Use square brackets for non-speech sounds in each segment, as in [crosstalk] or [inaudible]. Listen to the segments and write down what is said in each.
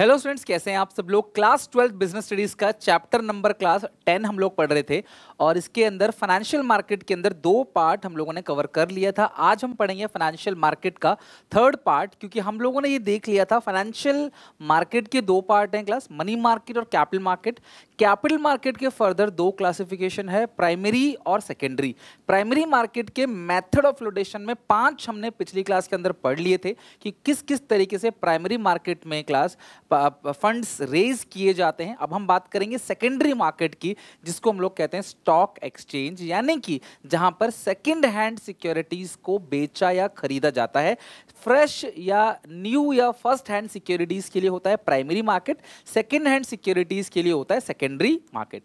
Hello students कैसे हैं आप सब लोग क्लास ट्वेल्थ बिजनेस स्टडीज़ का चैप्टर नंबर क्लास टेन हम लोग पढ़ रहे थे और इसके अंदर फाइनेंशियल मार्केट के अंदर दो पार्ट हम लोगों ने कवर कर लिया था आज हम पढ़ेंगे फाइनेंशियल मार्केट का थर्ड पार्ट क्योंकि हम लोगों ने ये देख लिया था फाइनेंशियल मार्केट के दो पार्ट हैं क्लास मनी मार्केट और कैपिटल मार्केट कैपिटल मार्केट के फर्दर दो क्लासिफिकेशन है प्राइमरी और सेकेंडरी प्राइमरी मार्केट के मेथड ऑफ लोडेशन में पांच हमने पिछली क्लास के अंदर पढ़ लिए थे कि किस किस तरीके से प्राइमरी मार्केट में क्लास फंड्स रेज किए जाते हैं अब हम बात करेंगे सेकेंडरी मार्केट की जिसको हम लोग कहते हैं स्टॉक एक्सचेंज यानी कि जहां पर सेकेंड हैंड सिक्योरिटीज को बेचा या खरीदा जाता है फ्रेश या न्यू या फर्स्ट हैंड सिक्योरिटीज के लिए होता है primary market second hand securities के लिए होता है second secondary market.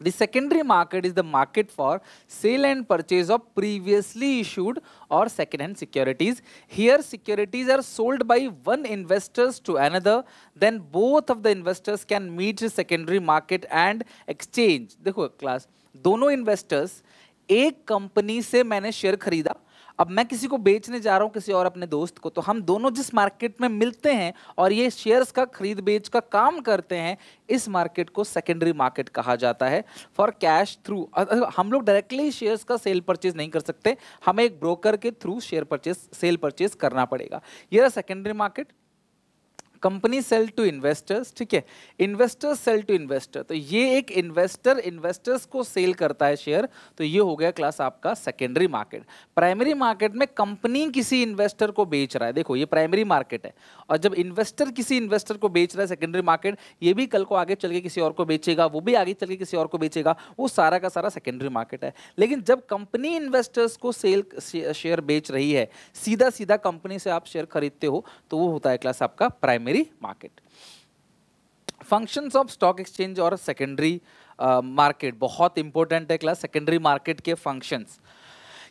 The secondary market is the market for sale and purchase of previously issued or second-hand securities. Here, securities are sold by one investors to another. Then both of the investors can meet the secondary market and exchange. Dekho, class. Dono investors, एक company se maine share kharida. अब मैं किसी को बेचने जा रहा हूँ किसी और अपने दोस्त को तो हम दोनों जिस मार्केट में मिलते हैं और ये शेयर्स का खरीद बेच का काम करते हैं इस मार्केट को सेकेंडरी मार्केट कहा जाता है फॉर कैश थ्रू हम लोग डायरेक्टली शेयर्स का सेल परचेज नहीं कर सकते हमें एक ब्रोकर के through share purchase sale purchase करना पड़ेगा ये secondary market company sale to investors ठीक है इन्वेस्टर्स सेल टू इन्वेस्टर तो ये एक इन्वेस्टर इन्वेस्टर्स को सेल करता है शेयर तो ये हो गया क्लास आपका सेकेंडरी मार्केट प्राइमरी मार्केट में कंपनी किसी इन्वेस्टर को बेच रहा है देखो ये प्राइमरी मार्केट है और जब इन्वेस्टर किसी इन्वेस्टर को बेच रहा है सेकेंडरी मार्केट ये भी कल को आगे चल के किसी और को बेचेगा वो भी आगे चल के किसी और को बेचेगा वो सारा का सारा सेकेंडरी मार्केट है लेकिन जब कंपनी इन्वेस्टर्स को सेल शेयर बेच रही है सीधा सीधा कंपनी से आप शेयर खरीदते हो तो वो होता है क्लास आपका primary primary market. Functions of stock exchange और सेकेंडरी मार्केट बहुत इंपॉर्टेंट है क्लास सेकेंडरी मार्केट के फंक्शंस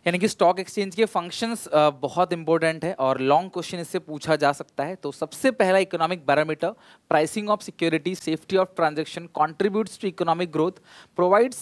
यानी कि स्टॉक एक्सचेंज के फंक्शंस uh, बहुत इंपॉर्टेंट है और लॉन्ग क्वेश्चन इससे पूछा जा सकता है तो सबसे पहला economic barometer pricing of security safety of transaction contributes to economic growth provides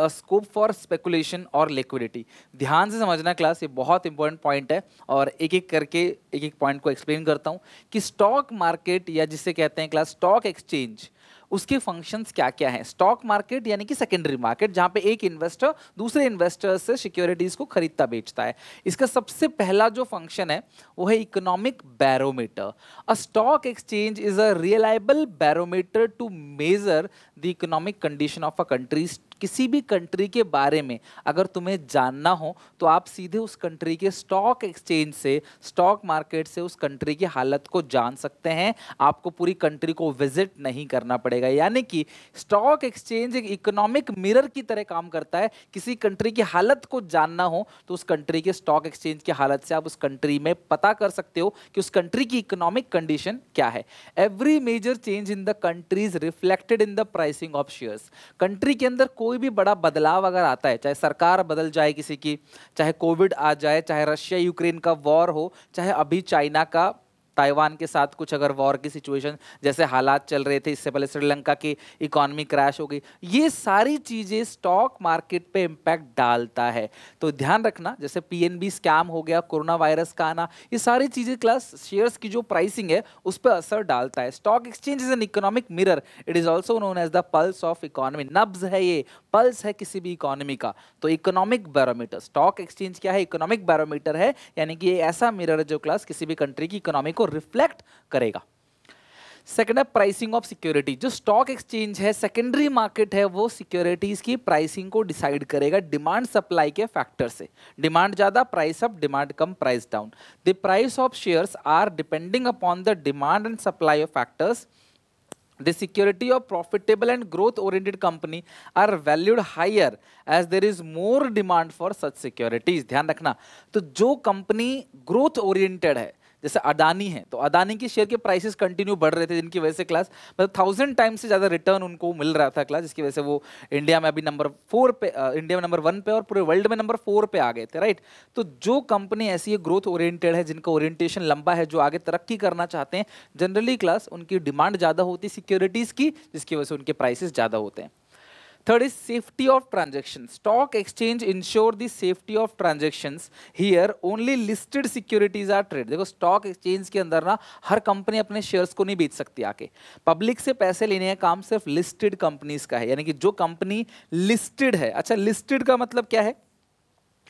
scope for speculation और लिक्विडिटी ध्यान से समझना क्लास ये बहुत इंपॉर्टेंट पॉइंट है और एक एक करके एक एक पॉइंट को एक्सप्लेन करता हूँ कि स्टॉक मार्केट या जिसे कहते हैं क्लास स्टॉक एक्सचेंज उसके फंक्शंस क्या क्या हैं स्टॉक मार्केट यानी कि सेकेंडरी मार्केट जहाँ पे एक इन्वेस्टर दूसरे इन्वेस्टर से सिक्योरिटीज़ को खरीदता बेचता है इसका सबसे पहला जो फंक्शन है वो है economic barometer a stock exchange is a reliable barometer to measure the economic condition of a country's किसी भी कंट्री के बारे में अगर तुम्हें जानना हो तो आप सीधे उस कंट्री के स्टॉक एक्सचेंज से स्टॉक मार्केट से उस कंट्री की हालत को जान सकते हैं आपको पूरी कंट्री को विजिट नहीं करना पड़ेगा यानी कि स्टॉक एक्सचेंज एक इकोनॉमिक मिरर की तरह काम करता है किसी कंट्री की हालत को जानना हो तो उस कंट्री के स्टॉक एक्सचेंज की हालत से आप उस कंट्री में पता कर सकते हो कि उस कंट्री की इकोनॉमिक कंडीशन क्या है every major change in the country's reflected in the pricing of shares country के अंदर कोई कोई भी बड़ा बदलाव अगर आता है चाहे सरकार बदल जाए किसी की चाहे कोविड आ जाए चाहे रशिया यूक्रेन का वॉर हो चाहे अभी चाइना का ताइवान के साथ कुछ अगर वॉर की सिचुएशन जैसे हालात चल रहे थे इससे पहले श्रीलंका की इकोनॉमी क्रैश हो गई ये सारी चीज़ें स्टॉक मार्केट पे इम्पैक्ट डालता है तो ध्यान रखना जैसे पीएनबी स्कैम हो गया कोरोना वायरस का आना ये सारी चीज़ें क्लस शेयर्स की जो प्राइसिंग है उस पर असर डालता है stock exchange is an economic mirror it is also known as the pulse of economy नब्ज है ये पल्स है किसी भी इकोनॉमी का तो इकोनॉमिक बैरोमीटर स्टॉक एक्सचेंज क्या है इकोनॉमिक बैरोमीटर है यानी कि ये ऐसा मिरर है जो क्लास किसी भी कंट्री की इकोनॉमी को रिफ्लेक्ट करेगा सेकेंड है प्राइसिंग ऑफ सिक्योरिटी जो स्टॉक एक्सचेंज है सेकेंडरी मार्केट है वो सिक्योरिटीज की प्राइसिंग को डिसाइड करेगा डिमांड सप्लाई के फैक्टर से डिमांड ज़्यादा प्राइस अप डिमांड कम price down the price of shares are depending upon the demand and supply of factors the security of profitable and growth oriented company are valued higher as there is more demand for such securities ध्यान रखना तो जो company growth oriented है जैसे अडानी है तो अडानी के share के प्राइसेस कंटिन्यू बढ़ रहे थे जिनकी वजह से क्लास मतलब थाउजेंड टाइम से ज़्यादा रिटर्न उनको मिल रहा था क्लास जिसकी वजह से वो इंडिया में अभी नंबर फोर पे इंडिया में नंबर वन पे और पूरे वर्ल्ड में नंबर फोर पे आ गए थे राइट तो जो कंपनी ऐसी है ग्रोथ ओरिएंटेड है जिनका ओरिएंटेशन लंबा है जो आगे तरक्की करना चाहते हैं जनरली क्लास उनकी डिमांड ज़्यादा होती है सिक्योरिटीज़ की जिसकी वजह से उनके प्राइसेस ज़्यादा होते हैं Third is safety of transactions. Stock exchange ensure the safety of transactions. Here only listed securities are traded. देखो stock exchange के अंदर ना हर कंपनी अपने शेयर्स को नहीं बेच सकती आके पब्लिक से पैसे लेने का काम सिर्फ लिस्टेड कंपनीज का है यानी कि जो कंपनी लिस्टेड है अच्छा लिस्टेड का मतलब क्या है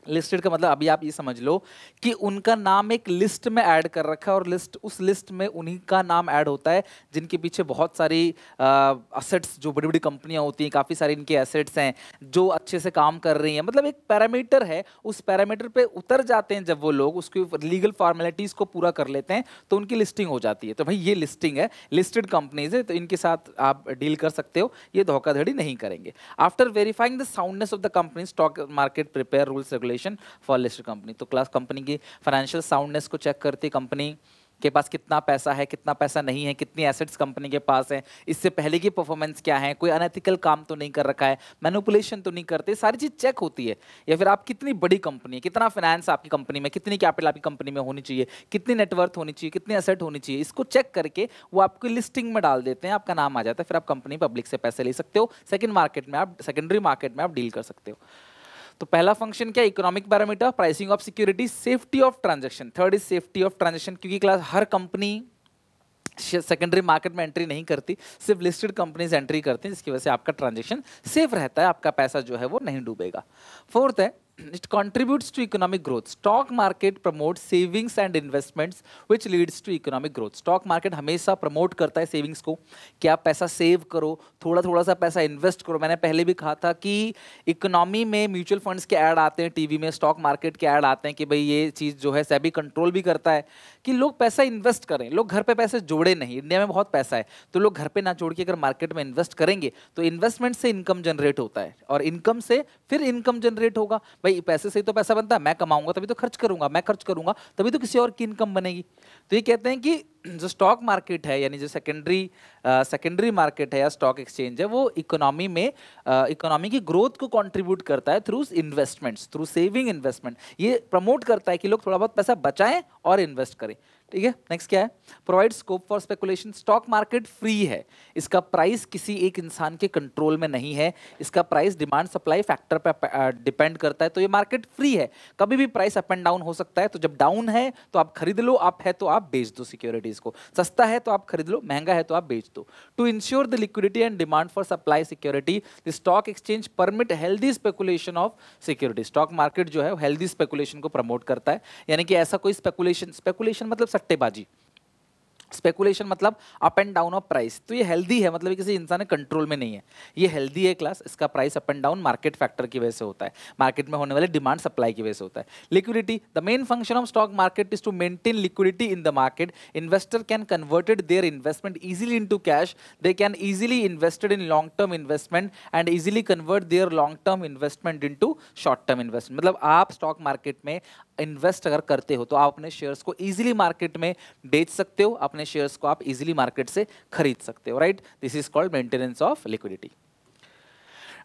लिस्टेड का मतलब अभी आप ये समझ लो कि उनका नाम एक लिस्ट में ऐड कर रखा है और लिस्ट उस लिस्ट में उन्हीं का नाम ऐड होता है जिनके पीछे बहुत सारी असेट्स जो बड़ी बड़ी कंपनियां होती हैं काफ़ी सारी इनके एसेट्स हैं जो अच्छे से काम कर रही हैं मतलब एक पैरामीटर है उस पैरामीटर पे उतर जाते हैं जब वो लोग उसकी लीगल फॉर्मेलिटीज़ को पूरा कर लेते हैं तो उनकी लिस्टिंग हो जाती है तो भाई ये लिस्टिंग है लिस्टेड कंपनीज है तो इनके साथ आप डील कर सकते हो ये धोखाधड़ी नहीं करेंगे after verifying the soundness of the company stock market prepare rules regulation calculation for listed company तो क्लास कंपनी की फाइनेंशियल साउंडनेस को चेक करती कंपनी के पास कितना पैसा है कितना पैसा नहीं है कितनी एसेट्स कंपनी के पास है इससे पहले की परफॉर्मेंस क्या है कोई अनएथिकल काम तो नहीं कर रखा है मैनुपुलेशन तो नहीं करते सारी चीज़ चेक होती है या फिर आप कितनी बड़ी कंपनी है कितना फाइनेंस आपकी कंपनी में कितनी कैपिटल आपकी कंपनी में होनी चाहिए कितनी नेटवर्थ होनी चाहिए कितनी एसेट होनी चाहिए इसको चेक करके वो आपकी लिस्टिंग में डाल देते हैं आपका नाम आ जाता है फिर आप कंपनी पब्लिक से पैसे ले सकते हो सेकेंड मार्केट में आप सेकेंडरी मार्केट में आप डील कर सकते हो तो पहला फंक्शन क्या economic parameter pricing of security safety of transaction third is safety of transaction क्योंकि क्लास हर कंपनी सेकेंडरी मार्केट में एंट्री नहीं करती सिर्फ लिस्टेड कंपनीज एंट्री करती हैं जिसकी वजह से आपका ट्रांजेक्शन सेफ रहता है आपका पैसा जो है वो नहीं डूबेगा फोर्थ है [clears throat] it contributes to economic growth stock market promotes savings and investments which leads to economic growth stock market हमेशा promote करता है savings को कि आप पैसा save करो थोड़ा थोड़ा सा पैसा invest करो मैंने पहले भी कहा था कि economy में mutual funds के ad आते हैं टीवी में stock market के ad आते हैं कि भाई ये चीज़ जो है सेबी कंट्रोल भी करता है कि लोग पैसा इन्वेस्ट करें लोग घर पे पैसे जोड़े नहीं इंडिया में बहुत पैसा है तो लोग घर पे ना जोड़ के अगर मार्केट में इन्वेस्ट करेंगे तो इन्वेस्टमेंट से इनकम जनरेट होता है और इनकम से फिर इनकम जनरेट होगा भाई पैसे से ही तो पैसा बनता है मैं कमाऊंगा तभी तो खर्च करूंगा मैं खर्च करूंगा तभी तो किसी और की इनकम बनेगी तो ये कहते हैं कि जो स्टॉक मार्केट है यानी जो सेकेंडरी सेकेंडरी मार्केट है या स्टॉक एक्सचेंज है वो इकोनॉमी में इकोनॉमी की ग्रोथ को कंट्रीब्यूट करता है through investments through saving investment ये प्रमोट करता है कि लोग थोड़ा बहुत पैसा बचाएं और इन्वेस्ट करें ठीक है नेक्स्ट क्या है provide scope for speculation stock market free है इसका प्राइस किसी एक इंसान के कंट्रोल में नहीं है इसका प्राइस डिमांड सप्लाई फैक्टर पर डिपेंड करता है तो ये मार्केट फ्री है कभी भी प्राइस अप एंड डाउन हो सकता है तो जब डाउन है तो आप खरीद लो अप है तो आप बेच दो सिक्योरिटीज को सस्ता है तो आप खरीद लो महंगा है तो आप बेच दो to insure the liquidity and demand for supply security the stock exchange permit healthy speculation of security stock market जो है हेल्दी स्पेकुलेशन को प्रमोट करता है यानी कि ऐसा कोई स्पेकुलेशन स्पेकुलेशन मतलब सट्टेबाजी स्पेकुलेशन मतलब up and down of price तो ये हेल्दी है मतलब किसी इंसान के कंट्रोल में नहीं है ये हेल्दी है क्लास इसका price up and down market factor की वजह से होता है मार्केट में होने वाले डिमांड सप्लाई की वजह से होता है liquidity the main function of stock market is to maintain liquidity in the market investor can converted their investment easily in cash they can easily invested in long term investment and easily convert their long term investment in short term investment मतलब आप stock market में invest अगर करते हो तो आप अपने shares को इजीली मार्केट में बेच सकते हो अपने शेयर्स को आप इजीली मार्केट से खरीद सकते हो right this is called maintenance of liquidity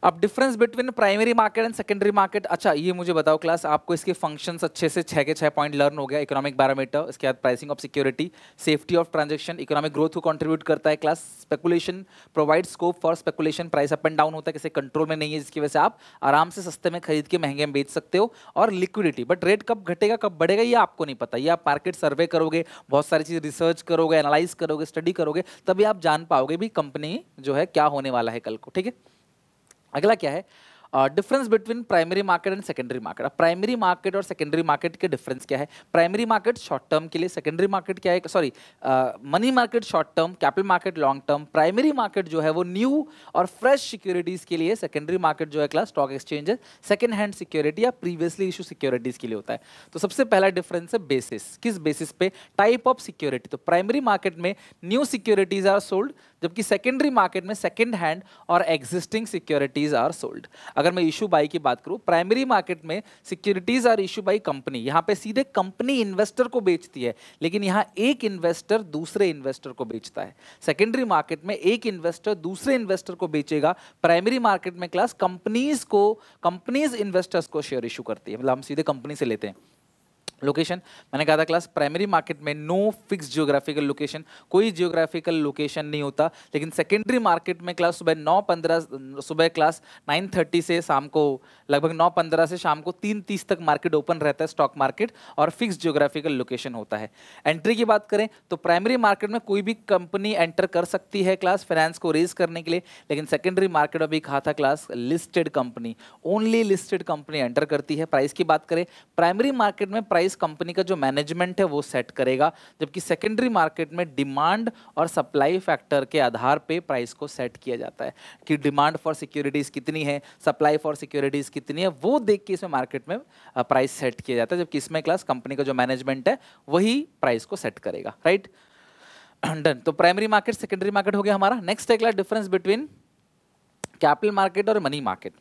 अब difference between primary market and secondary market अच्छा ये मुझे बताओ क्लास आपको इसके फंक्शंस अच्छे से छः के छः पॉइंट लर्न हो गया इकोनॉमिक बैरामीटर इसके बाद pricing of security safety of transaction economic growth को कॉन्ट्रीब्यूट करता है class speculation provide scope for speculation price up and down होता है किसी कंट्रोल में नहीं है जिसकी वजह से आप आराम से सस्ते में खरीद के महंगे में बेच सकते हो और लिक्विडिटी बट रेट कब घटेगा कब बढ़ेगा ये आपको नहीं पता ये आप मार्केट सर्वे करोगे बहुत सारी चीज़ रिसर्च करोगे एनालाइज करोगे स्टडी करोगे तभी आप जान पाओगे भी कंपनी जो है क्या होने वाला है कल को ठीक है अगला क्या है difference between primary market and secondary market अब प्राइमरी मार्केट और सेकेंडरी मार्केट के डिफरेंस क्या है प्राइमरी मार्केट शॉर्ट टर्म के लिए सेकेंडरी मार्केट क्या है sorry money market short term capital market long term primary market जो है वो न्यू और फ्रेश सिक्योरिटीज़ के लिए सेकेंडरी मार्केट जो है class stock exchange second hand security या प्रीवियसली इशू सिक्योरिटीज़ के लिए होता है तो सबसे पहला डिफरेंस है बेसिस किस बेसिस पे टाइप ऑफ सिक्योरिटी तो प्राइमरी मार्केट में न्यू सिक्योरिटीज़ आर सोल्ड जबकि सेकेंडरी मार्केट में सेकेंड हैंड और एग्जिस्टिंग सिक्योरिटीज आर सोल्ड अगर मैं इशू बाई की बात करूँ प्राइमरी मार्केट में securities are issue by company यहाँ पे सीधे कंपनी इन्वेस्टर को बेचती है लेकिन यहाँ एक इन्वेस्टर दूसरे इन्वेस्टर को बेचता है सेकेंडरी मार्केट में एक इन्वेस्टर दूसरे इन्वेस्टर को बेचेगा प्राइमरी मार्केट में क्लास कंपनीज को कंपनीज इन्वेस्टर्स को शेयर इशू करती है मतलब हम सीधे कंपनी से लेते हैं लोकेशन मैंने कहा था क्लास प्राइमरी मार्केट में नो फिक्स जियोग्राफिकल लोकेशन कोई जियोग्राफिकल लोकेशन नहीं होता लेकिन सेकेंडरी मार्केट में क्लास सुबह नौ पंद्रह सुबह क्लास नाइन थर्टी से शाम को लगभग नौ पंद्रह से शाम को तीन तीस तक मार्केट ओपन रहता है स्टॉक मार्केट और फिक्स जियोग्राफिकल लोकेशन होता है एंट्री की बात करें तो प्राइमरी मार्केट में कोई भी कंपनी एंटर कर सकती है क्लास फाइनेंस को रेज करने के लिए लेकिन सेकेंडरी मार्केट में भी कहा था class listed company only listed company enter करती है प्राइस की बात करें प्राइमरी मार्केट में प्राइस प्राइस कंपनी का जो मैनेजमेंट है वो सेट करेगा जबकि सेकेंडरी मार्केट में डिमांड और सप्लाई फैक्टर के आधार पे प्राइस को सेट किया जाता है कि डिमांड फॉर सिक्योरिटीज़ कितनी है सप्लाई फॉर सिक्योरिटीज़ कितनी है वो देख के इसमें मार्केट में प्राइस सेट किया जाता है जबकि इसमें क्लास कंपनी का जो मैनेजमेंट है वही प्राइस को सेट करेगा राइट डन [clears throat] तो प्राइमरी मार्केट सेकेंडरी मार्केट हो गया हमारा नेक्स्ट है class difference between capital market और मनी मार्केट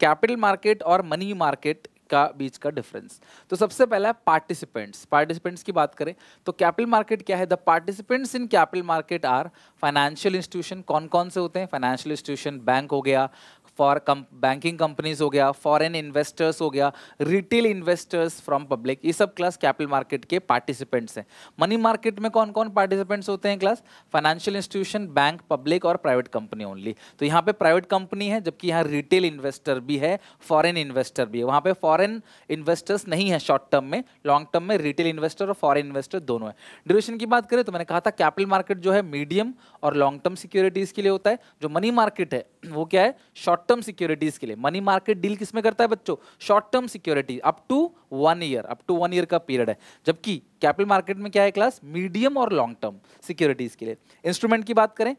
कैपिटल मार्केट और मनी मार्केट का बीच का डिफरेंस तो सबसे पहला है पार्टिसिपेंट्स पार्टिसिपेंट्स की बात करें तो कैपिटल मार्केट क्या है the participants in capital market are financial institution कौन कौन से होते हैं फाइनेंशियल इंस्टीट्यूशन बैंक हो गया फॉर बैंकिंग कंपनीज हो गया फॉरेन इन्वेस्टर्स हो गया रिटेल इन्वेस्टर्स फ्रॉम पब्लिक ये सब क्लास कैपिटल मार्केट के पार्टिसिपेंट्स हैं मनी मार्केट में कौन कौन पार्टिसिपेंट्स होते हैं class financial institution bank public और प्राइवेट कंपनी ओनली तो यहाँ पे प्राइवेट कंपनी है जबकि यहाँ रिटेल इन्वेस्टर भी है फॉरन इन्वेस्टर भी है वहाँ पे फॉरन इन्वेस्टर्स नहीं है शॉर्ट टर्म में लॉन्ग टर्म में रिटेल इन्वेस्टर और फॉरन इन्वेस्टर दोनों है ड्यूरेशन की बात करें तो मैंने कहा था कैपिटल मार्केट जो है मीडियम और लॉन्ग टर्म सिक्योरिटीज़ के लिए होता है जो मनी मार्केट है वो क्या है शॉर्ट टर्म सिक्योरिटीज के लिए मनी मार्केट डील किसमें करता है बच्चों short term security up to one year up to one year का पीरियड है जबकि कैपिटल मार्केट में क्या है क्लास मीडियम और लॉन्ग टर्म सिक्योरिटीज के लिए इंस्ट्रूमेंट की बात करें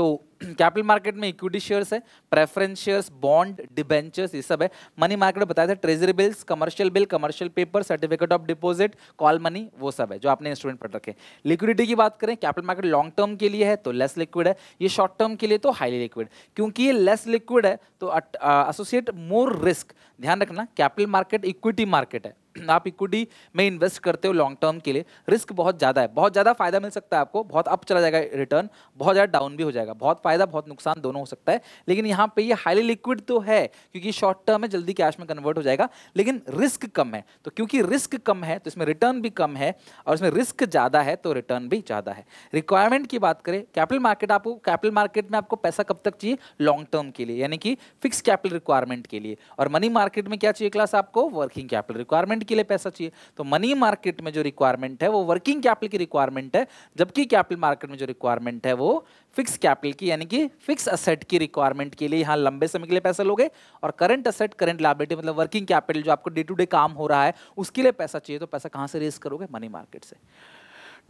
तो कैपिटल मार्केट में इक्विटी शेयर्स है प्रेफरेंस शेयर्स बॉन्ड डिबेंचर्स ये सब है मनी मार्केट बताया था treasury bills commercial bill commercial paper certificate of deposit call money वो सब है जो आपने इंस्ट्रूमेंट पढ़ रखे लिक्विडिटी की बात करें कैपिटल मार्केट लॉन्ग टर्म के लिए है तो लेस लिक्विड है ये शॉर्ट टर्म के लिए तो हाईली लिक्विड क्योंकि ये लेस लिक्विड है तो एसोसिएट मोर रिस्क ध्यान रखना कैपिटल मार्केट इक्विटी मार्केट है [clears throat] आप इक्विटी में इन्वेस्ट करते हो लॉन्ग टर्म के लिए रिस्क बहुत ज़्यादा है बहुत ज़्यादा फायदा मिल सकता है आपको बहुत अप चला जाएगा रिटर्न बहुत ज़्यादा डाउन भी हो जाएगा बहुत फायदा बहुत नुकसान दोनों हो सकता है लेकिन यहाँ पे ये हाईली लिक्विड तो है क्योंकि शॉर्ट टर्म है जल्दी कैश में कन्वर्ट हो जाएगा लेकिन रिस्क कम है तो क्योंकि रिस्क कम है तो इसमें रिटर्न भी कम है और इसमें रिस्क ज़्यादा है तो रिटर्न भी ज़्यादा है रिक्वायरमेंट की बात करें कैपिटल मार्केट आपको कैपिटल मार्केट में आपको पैसा कब तक चाहिए लॉन्ग टर्म के लिए यानी कि फिक्स कैपिटल रिक्वायरमेंट के लिए और मनी मार्केट में क्या चाहिए क्लास आपको वर्किंग कैपिटल रिक्वायरमेंट के लिए पैसा चाहिए तो मनी मार्केट में जो रिक्वायरमेंट है वो वर्किंग कैपिटल की रिक्वायरमेंट है जबकि कैपिटल मार्केट में जो रिक्वायरमेंट है वो फिक्स कैपिटल की यानी कि फिक्स असेट की रिक्वायरमेंट के लिए यहाँ लंबे समय के लिए पैसा लोगे और करंट असेट करंट लाइबिलिटी मतलब वर्किंग कैपिटल जो आपको डे टू डे काम हो रहा है उसके लिए पैसा चाहिए तो पैसा कहाँ से रेस करोगे मनी मार्केट से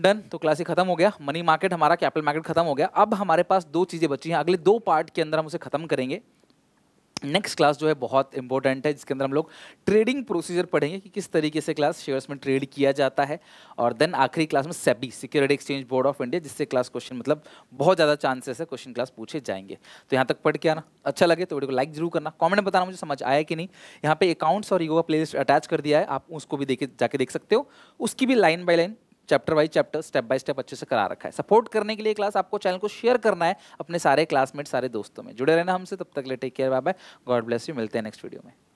डन तो क्लासिक खत्म हो गया मनी मार्केट हमारा कैपिटल मार्केट खत्म हो गया अब हमारे पास दो चीज़ें बची हैं अगले दो पार्ट के अंदर हम उसे खत्म करेंगे नेक्स्ट क्लास जो है बहुत इंपॉर्टेंट है जिसके अंदर हम लोग ट्रेडिंग प्रोसीजर पढ़ेंगे कि किस तरीके से क्लास शेयर्स में ट्रेड किया जाता है और देन आखिरी क्लास में SEBI security exchange board of India जिससे क्लास क्वेश्चन मतलब बहुत ज़्यादा चांसेस है क्वेश्चन क्लास पूछे जाएंगे तो यहाँ तक पढ़ के आना अच्छा लगे तो वीडियो को लाइक जरूर करना कॉमेंट बताना मुझे समझ आया कि नहीं यहाँ पे अकाउंट्स और योगा का प्ले अटैच कर दिया है आप उसको भी देखे जाके देख सकते हो उसकी भी line by line chapter by chapter step by step अच्छे से करा रखा है सपोर्ट करने के लिए क्लास आपको चैनल को शेयर करना है अपने सारे क्लासमेट सारे दोस्तों में जुड़े रहना हमसे तब तक ले take care bye bye God bless you मिलते हैं नेक्स्ट वीडियो में